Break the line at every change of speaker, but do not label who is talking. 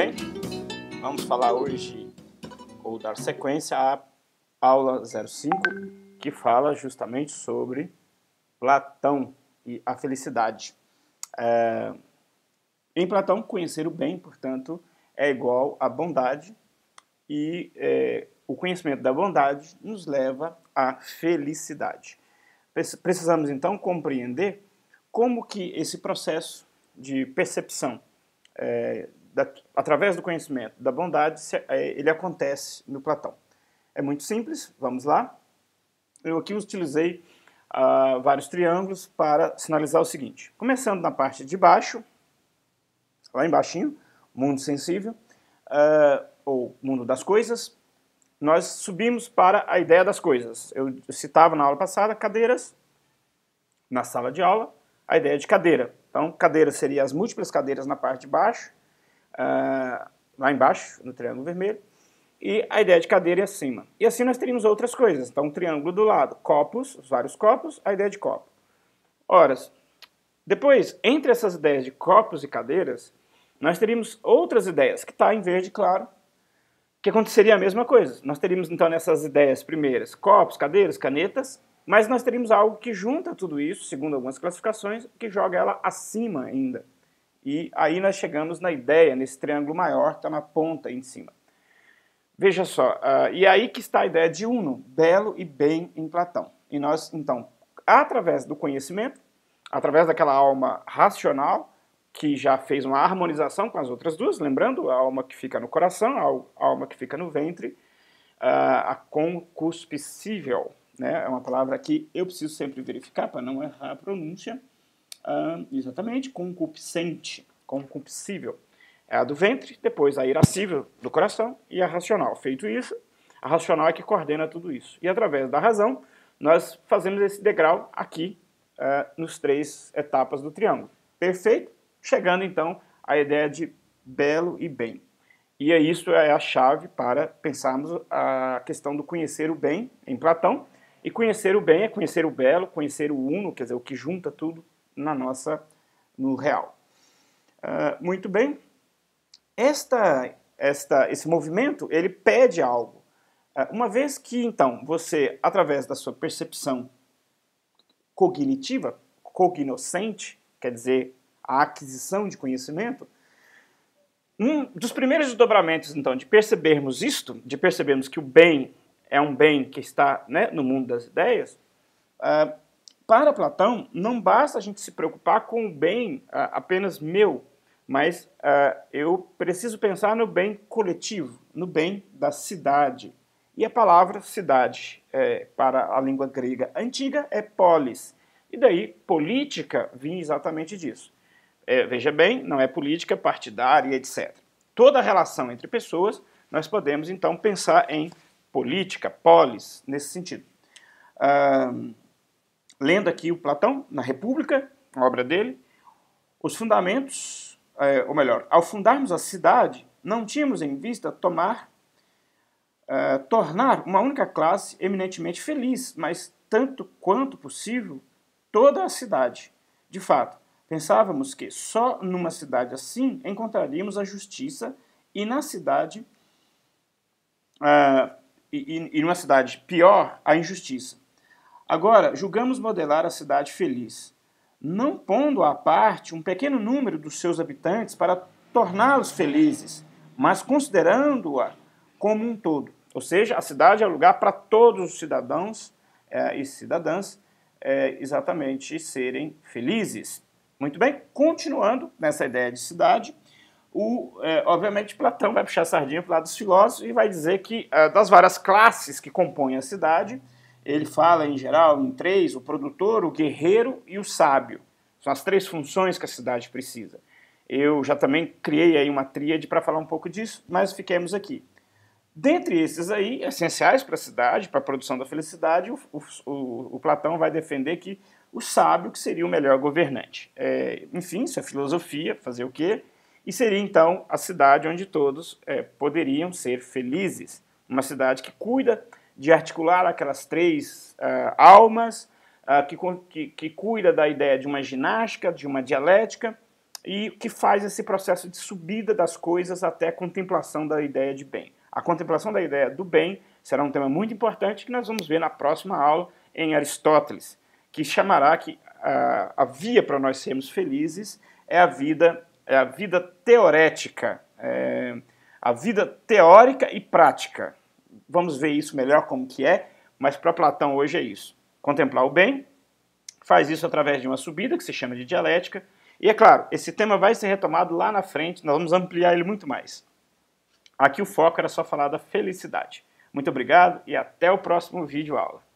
bem? Vamos falar hoje ou dar sequência à aula 05, que fala justamente sobre Platão e a felicidade. É, em Platão, conhecer o bem, portanto, é igual à bondade, e é, o conhecimento da bondade nos leva à felicidade. Precisamos então compreender como que esse processo de percepção é, da, através do conhecimento da bondade, é, ele acontece no Platão. É muito simples, vamos lá. Eu aqui utilizei uh, vários triângulos para sinalizar o seguinte. Começando na parte de baixo, lá embaixo, mundo sensível, uh, ou mundo das coisas, nós subimos para a ideia das coisas. Eu citava na aula passada cadeiras, na sala de aula, a ideia de cadeira. Então, cadeira seria as múltiplas cadeiras na parte de baixo, lá embaixo, no triângulo vermelho, e a ideia de cadeira e é acima. E assim nós teríamos outras coisas. Então, um triângulo do lado, copos, os vários copos, a ideia de copo. Ora, depois, entre essas ideias de copos e cadeiras, nós teríamos outras ideias, que está em verde, claro, que aconteceria a mesma coisa. Nós teríamos, então, nessas ideias primeiras, copos, cadeiras, canetas, mas nós teríamos algo que junta tudo isso, segundo algumas classificações, que joga ela acima ainda. E aí nós chegamos na ideia, nesse triângulo maior, está na ponta em cima. Veja só, uh, e aí que está a ideia de uno, belo e bem em Platão. E nós, então, através do conhecimento, através daquela alma racional, que já fez uma harmonização com as outras duas, lembrando, a alma que fica no coração, a alma que fica no ventre, ah, a concupiscível, né? é uma palavra que eu preciso sempre verificar para não errar a pronúncia, ah, exatamente, concupiscente, concupiscível. É a do ventre, depois a irascível do coração e a racional. Feito isso, a racional é que coordena tudo isso. E através da razão, nós fazemos esse degrau aqui ah, nos três etapas do triângulo. Perfeito? Chegando então à ideia de belo e bem. E é isso é a chave para pensarmos a questão do conhecer o bem em Platão. E conhecer o bem é conhecer o belo, conhecer o uno, quer dizer, o que junta tudo, na nossa no real. Uh, muito bem. Esta, esta, esse movimento ele pede algo. Uh, uma vez que então você, através da sua percepção cognitiva, cognoscente, quer dizer, a aquisição de conhecimento, um dos primeiros desdobramentos então de percebermos isto, de percebermos que o bem é um bem que está né, no mundo das ideias, uh, para Platão, não basta a gente se preocupar com o bem ah, apenas meu, mas ah, eu preciso pensar no bem coletivo, no bem da cidade. E a palavra cidade, é, para a língua grega antiga, é polis. E daí, política vinha exatamente disso. É, veja bem, não é política é partidária, etc. Toda relação entre pessoas, nós podemos então pensar em política, polis, nesse sentido lendo aqui o Platão, na República, a obra dele, os fundamentos, é, ou melhor, ao fundarmos a cidade, não tínhamos em vista tomar, é, tornar uma única classe eminentemente feliz, mas tanto quanto possível, toda a cidade. De fato, pensávamos que só numa cidade assim encontraríamos a justiça e na cidade. É, e, e numa cidade pior, a injustiça. Agora, julgamos modelar a cidade feliz, não pondo à parte um pequeno número dos seus habitantes para torná-los felizes, mas considerando-a como um todo. Ou seja, a cidade é lugar para todos os cidadãos eh, e cidadãs eh, exatamente serem felizes. Muito bem, continuando nessa ideia de cidade, o, eh, obviamente Platão vai puxar a sardinha para o lado dos filósofos e vai dizer que das várias classes que compõem a cidade, ele fala em geral em três: o produtor, o guerreiro e o sábio. São as três funções que a cidade precisa. Eu já também criei aí uma tríade para falar um pouco disso, mas fiquemos aqui. Dentre esses aí, essenciais para a cidade, para a produção da felicidade, o, o, o, Platão vai defender que o sábio que seria o melhor governante. É, enfim, isso é filosofia, fazer o quê? E seria então a cidade onde todos é, poderiam ser felizes. Uma cidade que cuida de articular aquelas três uh, almas uh, que, que, que cuida da ideia de uma ginástica, de uma dialética e que faz esse processo de subida das coisas até a contemplação da ideia de bem. A contemplação da ideia do bem será um tema muito importante que nós vamos ver na próxima aula em Aristóteles, que chamará que a, ah, a via para nós sermos felizes é a vida, é a vida teorética, é, a vida teórica e prática vamos ver isso melhor como que é, mas para Platão hoje é isso. Contemplar o bem, faz isso através de uma subida que se chama de dialética, e é claro, esse tema vai ser retomado lá na frente, nós vamos ampliar ele muito mais. Aqui o foco era só falar da felicidade. Muito obrigado e até o próximo vídeo aula.